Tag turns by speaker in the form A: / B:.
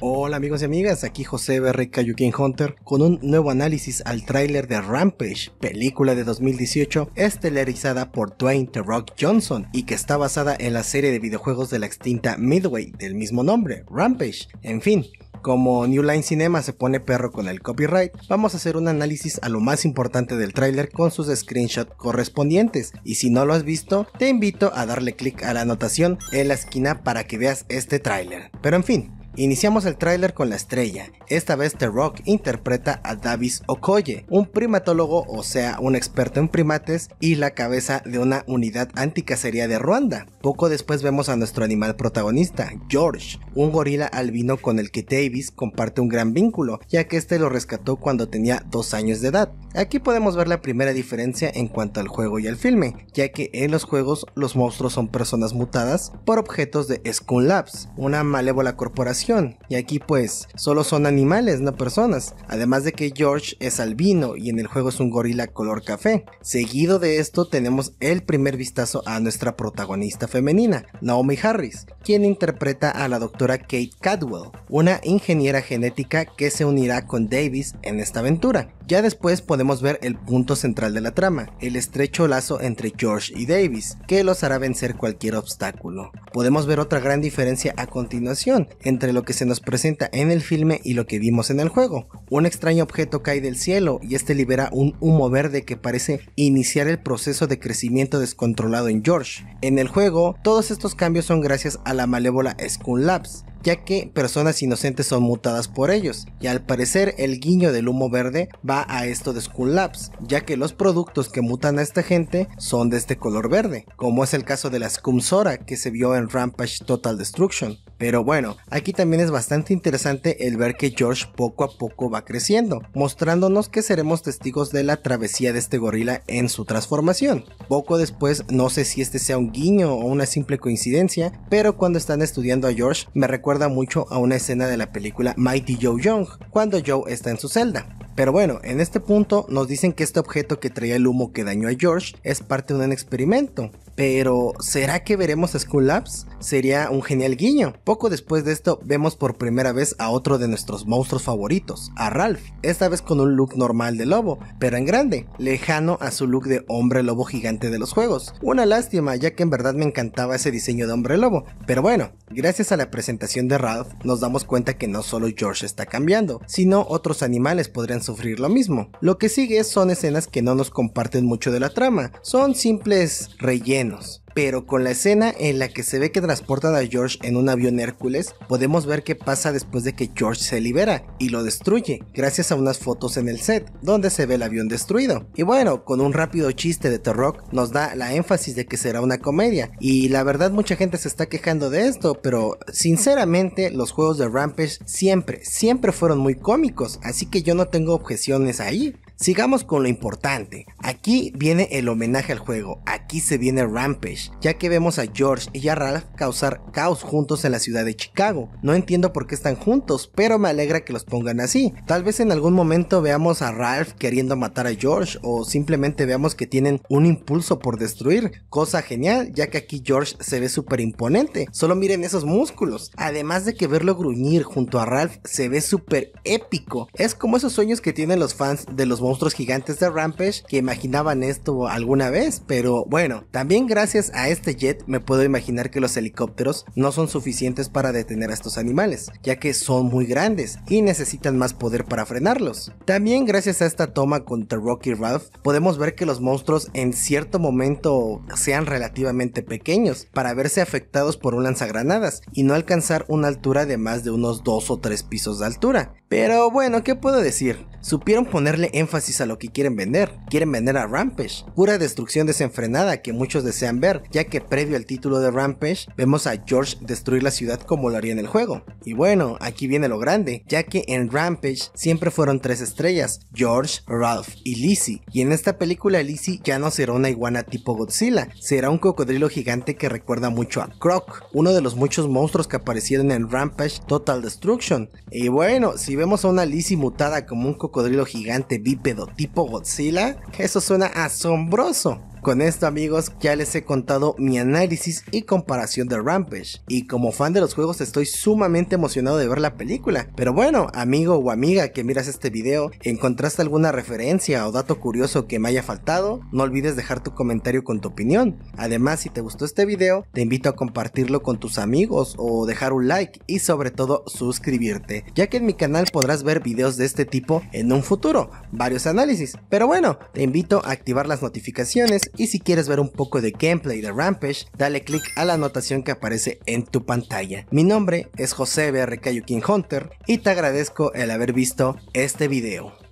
A: Hola amigos y amigas, aquí José BR Cayuquín Hunter con un nuevo análisis al tráiler de Rampage, película de 2018 estelarizada por Dwayne The Rock Johnson y que está basada en la serie de videojuegos de la extinta Midway del mismo nombre, Rampage. En fin, como New Line Cinema se pone perro con el copyright, vamos a hacer un análisis a lo más importante del tráiler con sus screenshots correspondientes. Y si no lo has visto, te invito a darle clic a la anotación en la esquina para que veas este tráiler. Pero en fin, Iniciamos el tráiler con la estrella. Esta vez The Rock interpreta a Davis Okoye, un primatólogo, o sea, un experto en primates y la cabeza de una unidad anticacería de Ruanda. Poco después vemos a nuestro animal protagonista, George, un gorila albino con el que Davis comparte un gran vínculo, ya que este lo rescató cuando tenía dos años de edad. Aquí podemos ver la primera diferencia en cuanto al juego y al filme, ya que en los juegos los monstruos son personas mutadas por objetos de Skull Labs, una malévola corporación, y aquí pues solo son animales, no personas, además de que George es albino y en el juego es un gorila color café. Seguido de esto tenemos el primer vistazo a nuestra protagonista femenina, Naomi Harris, quien interpreta a la doctora Kate Cadwell, una ingeniera genética que se unirá con Davis en esta aventura. Ya después podemos ver el punto central de la trama, el estrecho lazo entre George y Davis, que los hará vencer cualquier obstáculo. Podemos ver otra gran diferencia a continuación entre lo que se nos presenta en el filme y lo que vimos en el juego. Un extraño objeto cae del cielo y este libera un humo verde que parece iniciar el proceso de crecimiento descontrolado en George. En el juego, todos estos cambios son gracias a la malévola Skull Labs, ya que personas inocentes son mutadas por ellos, y al parecer el guiño del humo verde va a esto de Skull Labs, ya que los productos que mutan a esta gente son de este color verde, como es el caso de la Scum Sora que se vio en Rampage Total Destruction, pero bueno, aquí también es bastante interesante el ver que George poco a poco va creciendo, mostrándonos que seremos testigos de la travesía de este gorila en su transformación. Poco después, no sé si este sea un guiño o una simple coincidencia, pero cuando están estudiando a George me recuerda mucho a una escena de la película Mighty Joe Young, cuando Joe está en su celda. Pero bueno, en este punto nos dicen que este objeto que traía el humo que dañó a George es parte de un experimento, pero, ¿será que veremos a School Labs? Sería un genial guiño. Poco después de esto, vemos por primera vez a otro de nuestros monstruos favoritos, a Ralph. Esta vez con un look normal de lobo, pero en grande, lejano a su look de hombre lobo gigante de los juegos. Una lástima, ya que en verdad me encantaba ese diseño de hombre lobo. Pero bueno, Gracias a la presentación de Ralph, nos damos cuenta que no solo George está cambiando, sino otros animales podrían sufrir lo mismo. Lo que sigue son escenas que no nos comparten mucho de la trama, son simples rellenos pero con la escena en la que se ve que transportan a George en un avión Hércules, podemos ver qué pasa después de que George se libera y lo destruye, gracias a unas fotos en el set, donde se ve el avión destruido. Y bueno, con un rápido chiste de Rock, nos da la énfasis de que será una comedia, y la verdad mucha gente se está quejando de esto, pero sinceramente los juegos de Rampage siempre, siempre fueron muy cómicos, así que yo no tengo objeciones ahí. Sigamos con lo importante. Aquí viene el homenaje al juego, aquí se viene Rampage, ya que vemos a George y a Ralph causar caos juntos en la ciudad de Chicago. No entiendo por qué están juntos, pero me alegra que los pongan así. Tal vez en algún momento veamos a Ralph queriendo matar a George o simplemente veamos que tienen un impulso por destruir, cosa genial, ya que aquí George se ve súper imponente. Solo miren esos músculos. Además de que verlo gruñir junto a Ralph se ve súper épico. Es como esos sueños que tienen los fans de los monstruos gigantes de Rampage que imaginaban esto alguna vez, pero bueno, también gracias a este jet me puedo imaginar que los helicópteros no son suficientes para detener a estos animales, ya que son muy grandes y necesitan más poder para frenarlos. También gracias a esta toma contra Rocky Ralph podemos ver que los monstruos en cierto momento sean relativamente pequeños para verse afectados por un lanzagranadas y no alcanzar una altura de más de unos 2 o 3 pisos de altura. Pero bueno, ¿qué puedo decir? Supieron ponerle énfasis a lo que quieren vender. Quieren vender a Rampage, pura destrucción desenfrenada que muchos desean ver, ya que previo al título de Rampage vemos a George destruir la ciudad como lo haría en el juego. Y bueno, aquí viene lo grande, ya que en Rampage siempre fueron tres estrellas, George, Ralph y Lizzie, y en esta película Lizzie ya no será una iguana tipo Godzilla, será un cocodrilo gigante que recuerda mucho a Croc, uno de los muchos monstruos que aparecieron en Rampage Total Destruction. Y bueno, si vemos a una Lizzie mutada como un cocodrilo gigante VIP tipo Godzilla, eso suena asombroso. Con esto amigos ya les he contado mi análisis y comparación de Rampage y como fan de los juegos estoy sumamente emocionado de ver la película. Pero bueno, amigo o amiga que miras este video, ¿encontraste alguna referencia o dato curioso que me haya faltado? No olvides dejar tu comentario con tu opinión. Además, si te gustó este video, te invito a compartirlo con tus amigos o dejar un like y sobre todo suscribirte, ya que en mi canal podrás ver videos de este tipo en un futuro, varios análisis. Pero bueno, te invito a activar las notificaciones y si quieres ver un poco de gameplay de Rampage, dale click a la anotación que aparece en tu pantalla. Mi nombre es José BRK King Hunter y te agradezco el haber visto este video.